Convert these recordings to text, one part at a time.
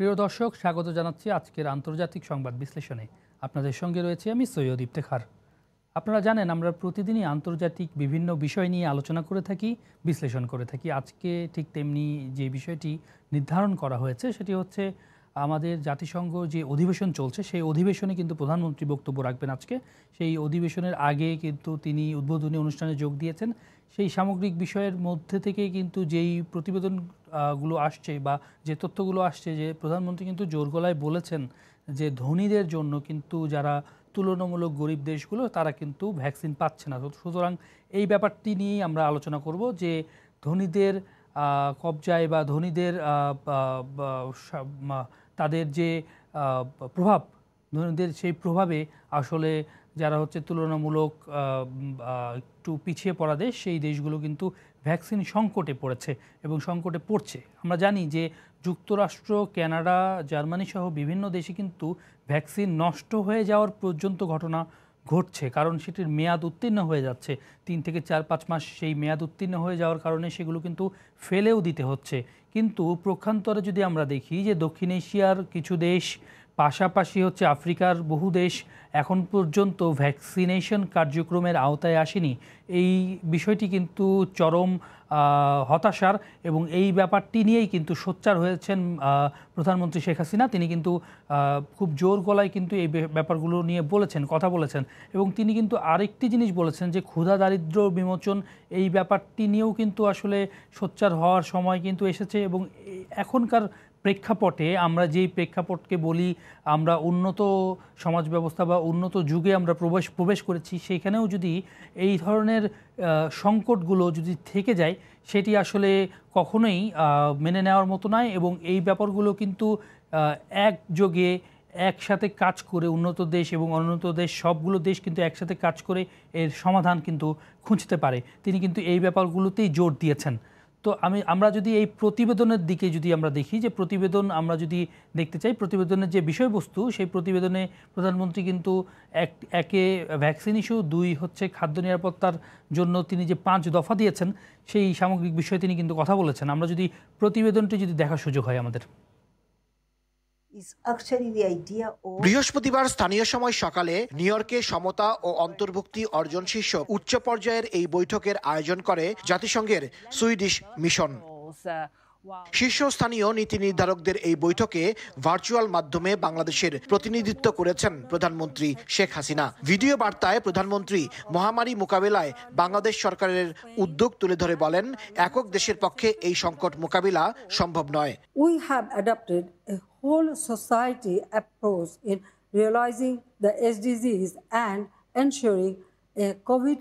প্রিয় দর্শক স্বাগত জানাচ্ছি আজকের আন্তর্জাতিক সংবাদ বিশ্লেষণে আপনাদের সঙ্গে রয়েছে আমি সৈয়দ ইফতেখার আপনারা জানেন আমরা প্রতিদিনই আন্তর্জাতিক বিভিন্ন বিষয় নিয়ে আলোচনা করে থাকি বিশ্লেষণ করে থাকি আজকে ঠিক তেমনি যে বিষয়টি নির্ধারণ করা হয়েছে সেটি হচ্ছে আমাদের জাতিসংঘ যে অধিবেশন চলছে সেই অধিবেশনে কিন্তু প্রধানমন্ত্রী বক্তব্য রাখবেন আজকে সেই অধিবেশনের আগে কিন্তু তিনি উদ্বোধনী অনুষ্ঠানে যোগ দিয়েছেন সেই সামগ্রিক বিষয়ের মধ্যে থেকে কিন্তু যেই প্রতিবেদনগুলো আসছে বা যে তথ্যগুলো আসছে যে প্রধানমন্ত্রী কিন্তু জোর গলায় বলেছেন যে ধনীদের জন্য কিন্তু যারা তুলনামূলক গরিব দেশগুলো তারা কিন্তু ভ্যাকসিন পাচ্ছে না সুতরাং এই ব্যাপারটি নিয়েই আমরা আলোচনা করব যে ধনীদের কবজায় বা ধনীদের তাদের যে প্রভাব ধনীদের সেই প্রভাবে আসলে যারা হচ্ছে তুলনামূলক একটু পিছিয়ে পড়া দেশ সেই দেশগুলো কিন্তু ভ্যাকসিন সংকটে পড়েছে এবং সংকটে পড়ছে আমরা জানি যে যুক্তরাষ্ট্র কানাডা জার্মানি সহ বিভিন্ন দেশে কিন্তু ভ্যাকসিন নষ্ট হয়ে যাওয়ার পর্যন্ত ঘটনা ঘটছে কারণ সেটির মেয়াদ উত্তীর্ণ হয়ে যাচ্ছে তিন থেকে চার পাঁচ মাস সেই মেয়াদ উত্তীর্ণ হয়ে যাওয়ার কারণে সেগুলো কিন্তু ফেলেও দিতে হচ্ছে কিন্তু প্রক্ষান্তরে যদি আমরা দেখি যে দক্ষিণ এশিয়ার কিছু দেশ পাশাপাশি হচ্ছে আফ্রিকার বহু দেশ এখন পর্যন্ত ভ্যাকসিনেশন কার্যক্রমের আওতায় আসেনি এই বিষয়টি কিন্তু চরম হতাশার এবং এই ব্যাপারটি নিয়েই কিন্তু সোচ্চার হয়েছেন প্রধানমন্ত্রী শেখ হাসিনা তিনি কিন্তু খুব জোর গলায় কিন্তু এই ব্যাপারগুলো নিয়ে বলেছেন কথা বলেছেন এবং তিনি কিন্তু আরেকটি জিনিস বলেছেন যে ক্ষুধা দারিদ্র বিমোচন এই ব্যাপারটি নিয়েও কিন্তু আসলে সোচ্চার হওয়ার সময় কিন্তু এসেছে এবং এখনকার প্রেক্ষাপটে আমরা যেই প্রেক্ষাপটকে বলি আমরা উন্নত সমাজ ব্যবস্থা বা উন্নত যুগে আমরা প্রবেশ প্রবেশ করেছি সেইখানেও যদি এই ধরনের সংকটগুলো যদি থেকে যায় সেটি আসলে কখনোই মেনে নেওয়ার মতো নয় এবং এই ব্যাপারগুলো কিন্তু একযোগে একসাথে কাজ করে উন্নত দেশ এবং অনুন্নত দেশ সবগুলো দেশ কিন্তু একসাথে কাজ করে এর সমাধান কিন্তু খুঁজতে পারে তিনি কিন্তু এই ব্যাপারগুলোতেই জোর দিয়েছেন তো আমি আমরা যদি এই প্রতিবেদনের দিকে যদি আমরা দেখি যে প্রতিবেদন আমরা যদি দেখতে চাই প্রতিবেদনের যে বিষয়বস্তু সেই প্রতিবেদনে প্রধানমন্ত্রী কিন্তু এক একে ভ্যাকসিন ইস্যু দুই হচ্ছে খাদ্য নিরাপত্তার জন্য তিনি যে পাঁচ দফা দিয়েছেন সেই সামগ্রিক বিষয়ে তিনি কিন্তু কথা বলেছেন আমরা যদি প্রতিবেদনটি যদি দেখার সুযোগ হয় আমাদের বৃহস্পতিবার স্থানীয় সময় সকালে নিউ ইয়র্কে সমতা ও অন্তর্ভুক্তি অর্জন শীর্ষক উচ্চ পর্যায়ের এই বৈঠকের আয়োজন করে জাতিসংঘের সুইডিশ মিশন শীর্ষস্থানীয় নীতি নির্ধারকদের এই বৈঠকে ভার্চুয়াল মাধ্যমে বাংলাদেশের প্রতিনিধিত্ব করেছেন প্রধানমন্ত্রী শেখ হাসিনা ভিডিও বার্তায় প্রধানমন্ত্রী মহামারী মোকাবেলায় বাংলাদেশ সরকারের উদ্যোগ তুলে ধরে বলেন একক দেশের পক্ষে এই সংকট মোকাবিলা সম্ভব নয় we have adapted whole society approach in realizing the SDGs and ensuring a COVID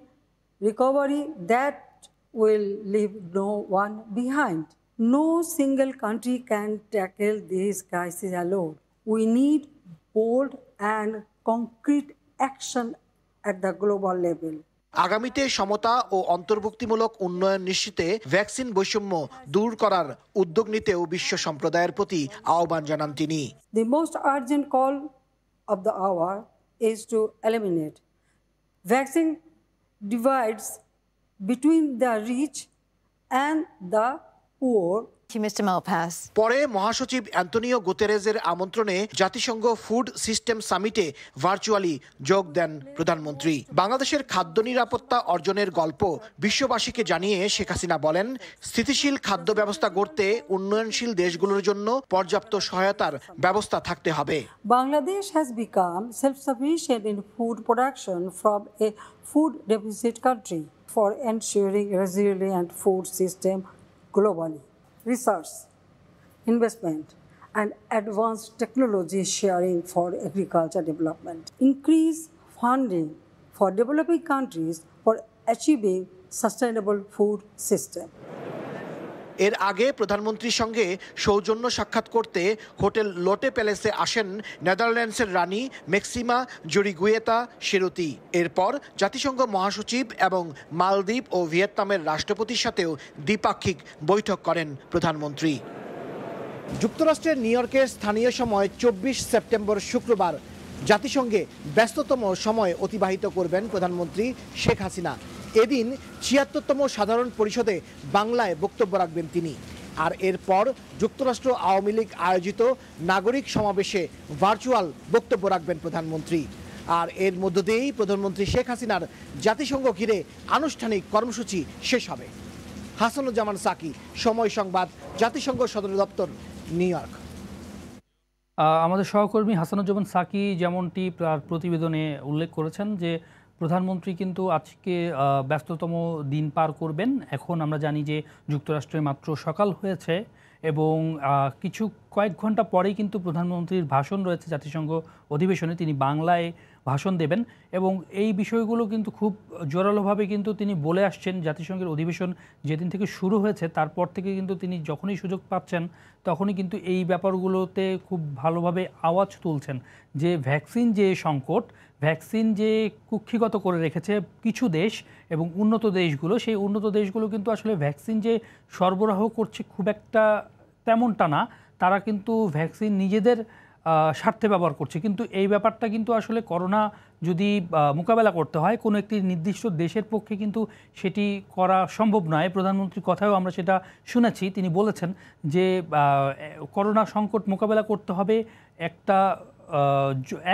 recovery that will leave no one behind. No single country can tackle this crisis alone. We need bold and concrete action at the global level. আগামীতে সমতা ও অন্তর্ভুক্তিমূলক উন্নয়ন নিশ্চিতে vaccine বৈষম্য দূর করার উদ্যোগ নিতেও বিশ্ব সম্প্রদায়ের প্রতি আহ্বান জানান তিনি the most urgent call of the hour is to eliminate vaccine divides between the rich and the poor পরে মহাসচিব অ্যান্তনিও গোতেরেজের আমন্ত্রণে জাতিসংঘ ফুড সিস্টেম সামিটে ভার্চুয়ালি যোগ দেন প্রধানমন্ত্রী বাংলাদেশের খাদ্য নিরাপত্তা অর্জনের গল্প বিশ্ববাসীকে জানিয়ে শেখ হাসিনা বলেন স্থিতিশীল খাদ্য ব্যবস্থা গড়তে উন্নয়নশীল দেশগুলোর জন্য পর্যাপ্ত সহায়তার ব্যবস্থা থাকতে হবে Bangladesh has become self sufficient in food production from a food deficit country for ensuring resilient food system globally research, investment, and advanced technology sharing for agriculture development. Increase funding for developing countries for achieving sustainable food system. এর আগে প্রধানমন্ত্রীর সঙ্গে সৌজন্য সাক্ষাৎ করতে hotel লোটে প্যালেসে আসেন নেদারল্যান্ডসের রানী মেক্সিমা জরিগুয়েতা শিরুতি এরপর জাতিসংঘ মহাসচিব এবং মালদ্বীপ ও ভিয়েতনামের রাষ্ট্রপতির সাথেও দ্বিপাক্ষিক বৈঠক করেন প্রধানমন্ত্রী যুক্তরাষ্ট্রের নিউ ইয়র্কের স্থানীয় সময় চব্বিশ সেপ্টেম্বর শুক্রবার জাতিসংঘে ব্যস্ততম সময় অতিবাহিত করবেন প্রধানমন্ত্রী শেখ হাসিনা এদিন ছিয়াত্তরতম সাধারণ পরিষদে বাংলায় বক্তব্য রাখবেন তিনি আর এরপর যুক্তরাষ্ট্র আওয়ামী লীগ আয়োজিত নাগরিক সমাবেশে ভার্চুয়াল বক্তব্য রাখবেন প্রধানমন্ত্রী আর এর মধ্য দিয়েই প্রধানমন্ত্রী শেখ হাসিনার জাতিসংঘ ঘিরে আনুষ্ঠানিক কর্মসূচি শেষ হবে হাসানুজ্জামান সাকি সময় সংবাদ জাতিসংঘ সদর দপ্তর নিউ ইয়র্ক আমাদের সহকর্মী হাসানুজ্জামান সাকি যেমনটি তার প্রতিবেদনে উল্লেখ করেছেন যে প্রধানমন্ত্রী কিন্তু আজকে ব্যস্ততম দিন পার করবেন এখন আমরা জানি যে যুক্তরাষ্ট্রে মাত্র সকাল হয়েছে এবং কিছু কয়েক ঘন্টা পরেই কিন্তু প্রধানমন্ত্রীর ভাষণ রয়েছে জাতিসংঘ অধিবেশনে তিনি বাংলায় ভাষণ দেবেন এবং এই বিষয়গুলো কিন্তু খুব জোরালোভাবে কিন্তু তিনি বলে আসছেন জাতিসংঘের অধিবেশন যেদিন থেকে শুরু হয়েছে তারপর থেকে কিন্তু তিনি যখনই সুযোগ পাচ্ছেন তখনই কিন্তু এই ব্যাপারগুলোতে খুব ভালোভাবে আওয়াজ তুলছেন যে ভ্যাকসিন যে সংকট ভ্যাকসিন যে কুক্ষিগত করে রেখেছে কিছু দেশ এবং উন্নত দেশগুলো সেই উন্নত দেশগুলো কিন্তু আসলে ভ্যাকসিন যে সরবরাহ করছে খুব একটা তেমনটা না তারা কিন্তু ভ্যাকসিন নিজেদের স্বার্থে ব্যবহার করছে কিন্তু এই ব্যাপারটা কিন্তু আসলে করোনা যদি মোকাবেলা করতে হয় কোনো একটি নির্দিষ্ট দেশের পক্ষে কিন্তু সেটি করা সম্ভব নয় প্রধানমন্ত্রীর কথাও আমরা সেটা শুনেছি তিনি বলেছেন যে করোনা সংকট মোকাবেলা করতে হবে একটা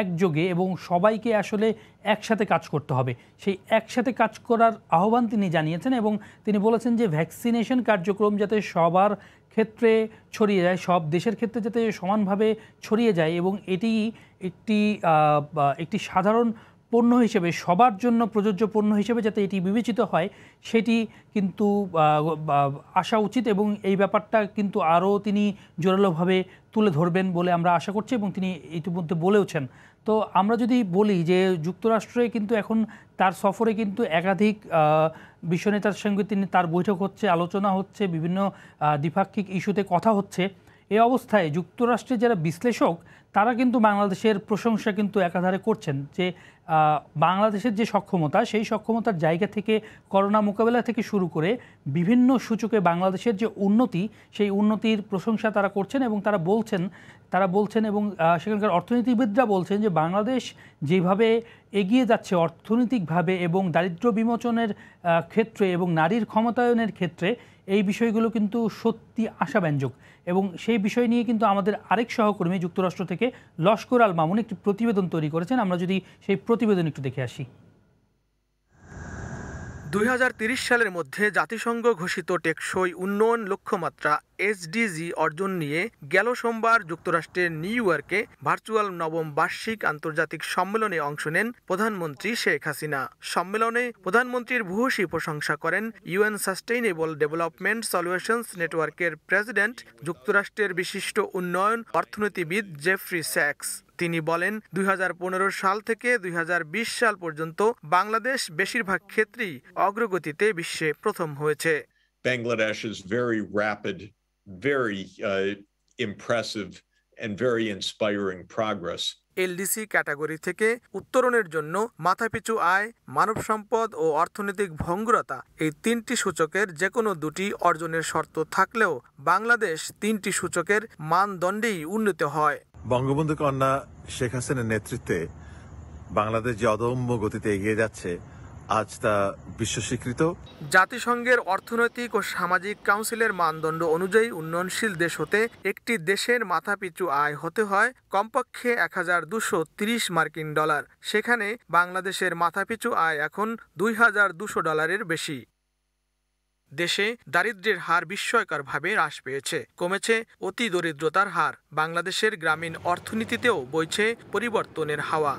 একযোগে এবং সবাইকে আসলে একসাথে কাজ করতে হবে সেই একসাথে কাজ করার আহ্বান তিনি জানিয়েছেন এবং তিনি বলেছেন যে ভ্যাকসিনেশন কার্যক্রম যাতে সবার ক্ষেত্রে ছড়িয়ে যায় সব দেশের ক্ষেত্রে যাতে সমানভাবে ছড়িয়ে যায় এবং এটি একটি একটি সাধারণ পণ্য হিসেবে সবার জন্য প্রযোজ্য পণ্য হিসেবে যাতে এটি বিবেচিত হয় সেটি কিন্তু আসা উচিত এবং এই ব্যাপারটা কিন্তু আরও তিনি জোরালোভাবে তুলে ধরবেন বলে আমরা আশা করছি এবং তিনি ইতিমধ্যে বলেওছেন তো আমরা যদি বলি যে যুক্তরাষ্ট্রে কিন্তু এখন তার সফরে কিন্তু একাধিক বিশ্বনেতার সঙ্গে তিনি তার বৈঠক হচ্ছে আলোচনা হচ্ছে বিভিন্ন দ্বিপাক্ষিক ইস্যুতে কথা হচ্ছে এ অবস্থায় যুক্তরাষ্ট্রের যারা বিশ্লেষক তারা কিন্তু বাংলাদেশের প্রশংসা কিন্তু একাধারে করছেন যে বাংলাদেশের যে সক্ষমতা সেই সক্ষমতার জায়গা থেকে করোনা মোকাবেলা থেকে শুরু করে বিভিন্ন সূচকে বাংলাদেশের যে উন্নতি সেই উন্নতির প্রশংসা তারা করছেন এবং তারা বলছেন তারা বলছেন এবং সেখানকার অর্থনীতিবিদরা বলছেন যে বাংলাদেশ যেভাবে এগিয়ে যাচ্ছে অর্থনৈতিকভাবে এবং দারিদ্র বিমোচনের ক্ষেত্রে এবং নারীর ক্ষমতায়নের ক্ষেত্রে এই বিষয়গুলো কিন্তু সত্যি আশাব্যঞ্জক এবং সেই বিষয় নিয়ে কিন্তু আমাদের আরেক সহকর্মী যুক্তরাষ্ট্র থেকে লস্কর আল মামুন একটি প্রতিবেদন তৈরি করেছেন আমরা যদি সেই প্রতিবেদন একটু দেখে আসি দুই সালের মধ্যে জাতিসংঘ ঘোষিত টেকসই উন্নয়ন লক্ষ্যমাত্রা এসডিজি অর্জন নিয়ে গেল সোমবার যুক্তরাষ্ট্রের নিউ ইয়র্কে ভার্চুয়াল নবম বার্ষিক আন্তর্জাতিক সম্মেলনে অংশ নেন প্রধানমন্ত্রী শেখ হাসিনা সম্মেলনে প্রধানমন্ত্রীর ভূয়সী প্রশংসা করেন ইউএন সাস্টেইনেবল ডেভেলপমেন্ট সলিউশনস নেটওয়ার্কের প্রেসিডেন্ট যুক্তরাষ্ট্রের বিশিষ্ট উন্নয়ন অর্থনীতিবিদ জেফ্রি স্যাক্স তিনি বলেন দুই সাল থেকে দুই সাল পর্যন্ত বাংলাদেশ বেশিরভাগ ক্ষেত্রেই অগ্রগতিতে বিশ্বে প্রথম হয়েছে Bangladesh is very rapid very uh, impressive and very inspiring progress. LDC category থেকে উত্তরণের জন্য মাথাপিছু আয় মানব সম্পদ ও অর্থনৈতিক ভঙ্গুরতা এই তিনটি সূচকের যে কোনো দুটি অর্জনের শর্ত থাকলেও বাংলাদেশ তিনটি সূচকের মানদণ্ডেই উন্নীত হয় বঙ্গবন্ধু কন্যা শেখ হাসিনের নেতৃত্বে বাংলাদেশ যে অদম্য গতিতে এগিয়ে যাচ্ছে আজ তা বিশ্ব স্বীকৃত জাতিসংঘের অর্থনৈতিক ও সামাজিক কাউন্সিলের মানদণ্ড অনুযায়ী উন্নয়নশীল দেশ হতে একটি দেশের মাথাপিছু আয় হতে হয় কমপক্ষে এক হাজার দুশো তিরিশ মার্কিন ডলার সেখানে বাংলাদেশের মাথাপিছু আয় এখন দুই হাজার দুশো ডলারের বেশি দেশে দারিদ্র্যের হার বিস্ময়করভাবে হ্রাস পেয়েছে কমেছে অতি দরিদ্রতার হার বাংলাদেশের গ্রামীণ অর্থনীতিতেও বইছে পরিবর্তনের হাওয়া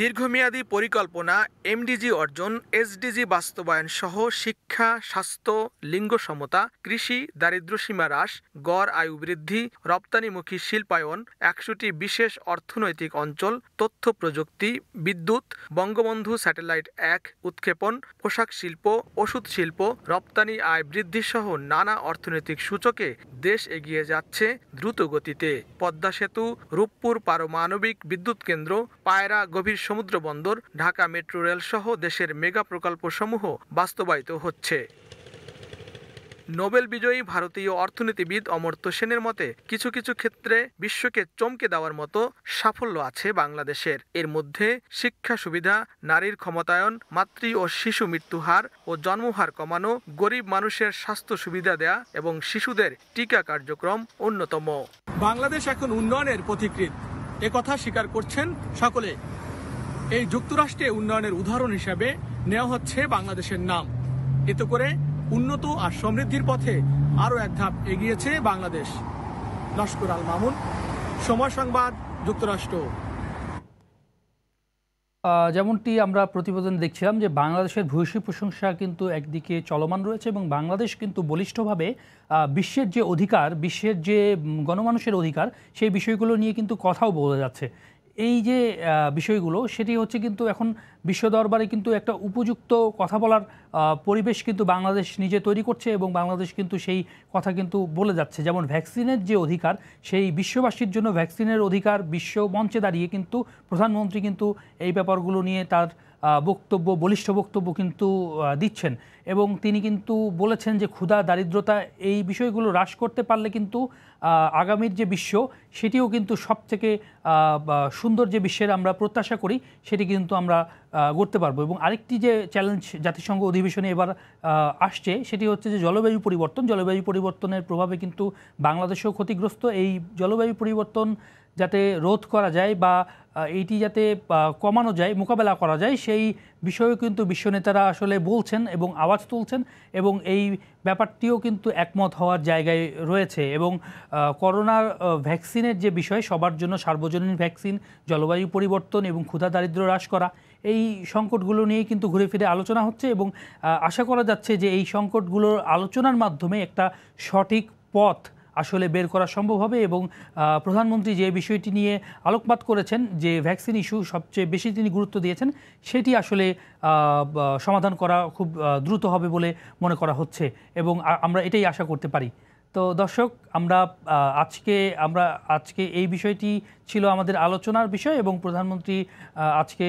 দীর্ঘমেয়াদী পরিকল্পনা এমডিজি অর্জন এসডিজি বাস্তবায়ন সহ শিক্ষা স্বাস্থ্য লিঙ্গ সমতা কৃষি সীমা হ্রাস গড় আয়ু বৃদ্ধি রপ্তানিমুখী শিল্পায়ন একশোটি বিশেষ অর্থনৈতিক অঞ্চল তথ্য প্রযুক্তি বিদ্যুৎ বঙ্গবন্ধু স্যাটেলাইট এক উৎক্ষেপণ পোশাক শিল্প ওষুধ শিল্প রপ্তানি আয় বৃদ্ধি সহ নানা অর্থনৈতিক সূচকে দেশ এগিয়ে যাচ্ছে দ্রুত গতিতে পদ্মা সেতু রূপপুর পারমাণবিক বিদ্যুৎ কেন্দ্র পায়রা গভীর সমুদ্র বন্দর ঢাকা মেট্রো রেল সহ দেশের মেগা প্রকল্পসমূহ বাস্তবায়িত হচ্ছে নোবেল বিজয়ী ভারতীয় অর্থনীতিবিদ অমর্ত্য সেনের মতে কিছু কিছু ক্ষেত্রে বিশ্বকে চমকে দেওয়ার মতো সাফল্য আছে বাংলাদেশের এর মধ্যে শিক্ষা সুবিধা নারীর ক্ষমতায়ন মাতৃ ও শিশু মৃত্যু হার ও জন্মহার কমানো গরিব মানুষের স্বাস্থ্য সুবিধা দেয়া এবং শিশুদের টিকা কার্যক্রম অন্যতম বাংলাদেশ এখন উন্নয়নের পথিকৃত কথা স্বীকার করছেন সকলে এই যুক্তরাষ্ট্রে উন্নয়নের উদাহরণ হিসাবে নেওয়া হচ্ছে বাংলাদেশের নাম এতে করে উন্নত আর সমৃদ্ধির পথে আরও এক ধাপ এগিয়েছে বাংলাদেশ লস্কর আল মামুন সময় সংবাদ যুক্তরাষ্ট্র যেমনটি আমরা প্রতিবেদন দেখছিলাম যে বাংলাদেশের ভূয়সী প্রশংসা কিন্তু একদিকে চলমান রয়েছে এবং বাংলাদেশ কিন্তু বলিষ্ঠভাবে বিশ্বের যে অধিকার বিশ্বের যে গণমানুষের অধিকার সেই বিষয়গুলো নিয়ে কিন্তু কথাও বলা যাচ্ছে এই যে বিষয়গুলো সেটি হচ্ছে কিন্তু এখন বিশ্ব দরবারে কিন্তু একটা উপযুক্ত কথা বলার পরিবেশ কিন্তু বাংলাদেশ নিজে তৈরি করছে এবং বাংলাদেশ কিন্তু সেই কথা কিন্তু বলে যাচ্ছে যেমন ভ্যাকসিনের যে অধিকার সেই বিশ্ববাসীর জন্য ভ্যাকসিনের অধিকার বিশ্ব মঞ্চে দাঁড়িয়ে কিন্তু প্রধানমন্ত্রী কিন্তু এই ব্যাপারগুলো নিয়ে তার বক্তব্য বলিষ্ঠ বক্তব্য কিন্তু দিচ্ছেন এবং তিনি কিন্তু বলেছেন যে ক্ষুধা দারিদ্রতা এই বিষয়গুলো হ্রাস করতে পারলে কিন্তু আগামীর যে বিশ্ব সেটিও কিন্তু সবথেকে সুন্দর যে বিশ্বের আমরা প্রত্যাশা করি সেটি কিন্তু আমরা করতে পারবো এবং আরেকটি যে চ্যালেঞ্জ জাতিসংঘ অধিবেশনে এবার আসছে সেটি হচ্ছে যে জলবায়ু পরিবর্তন জলবায়ু পরিবর্তনের প্রভাবে কিন্তু বাংলাদেশেও ক্ষতিগ্রস্ত এই জলবায়ু পরিবর্তন যাতে রোধ করা যায় বা এইটি যাতে কমানো যায় মোকাবেলা করা যায় সেই বিষয়েও কিন্তু বিশ্বনেতারা আসলে বলছেন এবং আওয়াজ তুলছেন এবং এই ব্যাপারটিও কিন্তু একমত হওয়ার জায়গায় রয়েছে এবং করোনার ভ্যাকসিনের যে বিষয় সবার জন্য সার্বজনীন ভ্যাকসিন জলবায়ু পরিবর্তন এবং ক্ষুধা দারিদ্র হ্রাস করা এই সংকটগুলো নিয়েই কিন্তু ঘুরে ফিরে আলোচনা হচ্ছে এবং আশা করা যাচ্ছে যে এই সংকটগুলোর আলোচনার মাধ্যমে একটা সঠিক পথ আসলে বের করা সম্ভব হবে এবং প্রধানমন্ত্রী যে বিষয়টি নিয়ে আলোকপাত করেছেন যে ভ্যাকসিন ইস্যু সবচেয়ে বেশি তিনি গুরুত্ব দিয়েছেন সেটি আসলে সমাধান করা খুব দ্রুত হবে বলে মনে করা হচ্ছে এবং আমরা এটাই আশা করতে পারি তো দর্শক আমরা আজকে আমরা আজকে এই বিষয়টি ছিল আমাদের আলোচনার বিষয় এবং প্রধানমন্ত্রী আজকে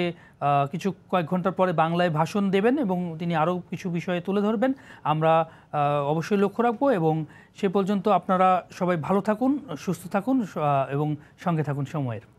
কিছু কয়েক ঘন্টার পরে বাংলায় ভাষণ দেবেন এবং তিনি আরও কিছু বিষয়ে তুলে ধরবেন আমরা অবশ্যই লক্ষ্য রাখবো এবং সে পর্যন্ত আপনারা সবাই ভালো থাকুন সুস্থ থাকুন এবং সঙ্গে থাকুন সময়ের